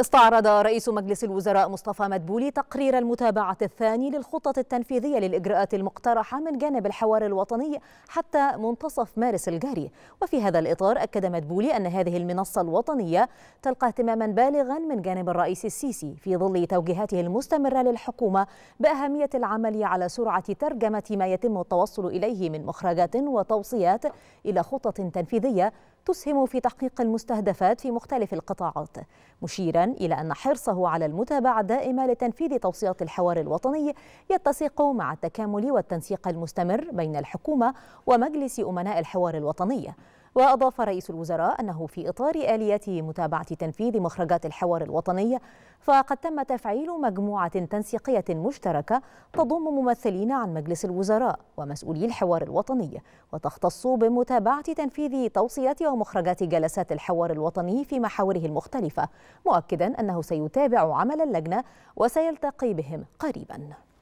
استعرض رئيس مجلس الوزراء مصطفى مدبولي تقرير المتابعة الثاني للخطط التنفيذية للإجراءات المقترحة من جانب الحوار الوطني حتى منتصف مارس الجاري وفي هذا الإطار أكد مدبولي أن هذه المنصة الوطنية تلقى اهتماما بالغا من جانب الرئيس السيسي في ظل توجيهاته المستمرة للحكومة بأهمية العمل على سرعة ترجمة ما يتم التوصل إليه من مخرجات وتوصيات إلى خطط تنفيذية تسهم في تحقيق المستهدفات في مختلف القطاعات مشيرا إلى أن حرصه على المتابعة الدائمة لتنفيذ توصيات الحوار الوطني يتسق مع التكامل والتنسيق المستمر بين الحكومة ومجلس أمناء الحوار الوطني وأضاف رئيس الوزراء أنه في إطار آليات متابعة تنفيذ مخرجات الحوار الوطني فقد تم تفعيل مجموعة تنسيقية مشتركة تضم ممثلين عن مجلس الوزراء ومسؤولي الحوار الوطني وتختص بمتابعة تنفيذ توصيات ومخرجات جلسات الحوار الوطني في محاوره المختلفة مؤكدا أنه سيتابع عمل اللجنة وسيلتقي بهم قريبا